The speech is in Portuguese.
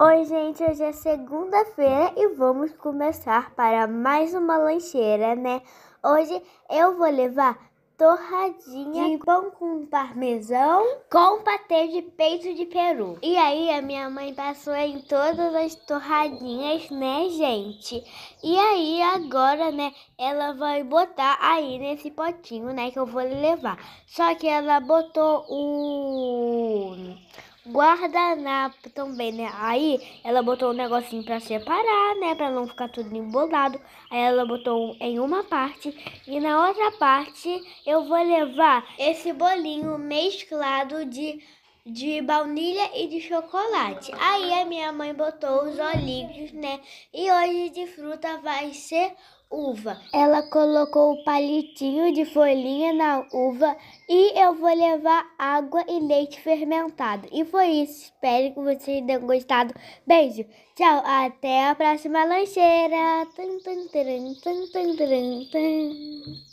Oi, gente, hoje é segunda-feira e vamos começar para mais uma lancheira, né? Hoje eu vou levar torradinha de pão com parmesão com patê de peito de peru. E aí a minha mãe passou em todas as torradinhas, né, gente? E aí agora, né, ela vai botar aí nesse potinho, né, que eu vou levar. Só que ela botou o guardanapo também, né? Aí ela botou um negocinho para separar, né? Para não ficar tudo embolado. Aí ela botou em uma parte e na outra parte eu vou levar esse bolinho mesclado de de baunilha e de chocolate. Aí a minha mãe botou os olhinhos, né? E hoje de fruta vai ser uva. Ela colocou o palitinho de folhinha na uva e eu vou levar água e leite fermentado. E foi isso. Espero que vocês tenham gostado. Beijo. Tchau. Até a próxima lancheira. Tum, tum, tum,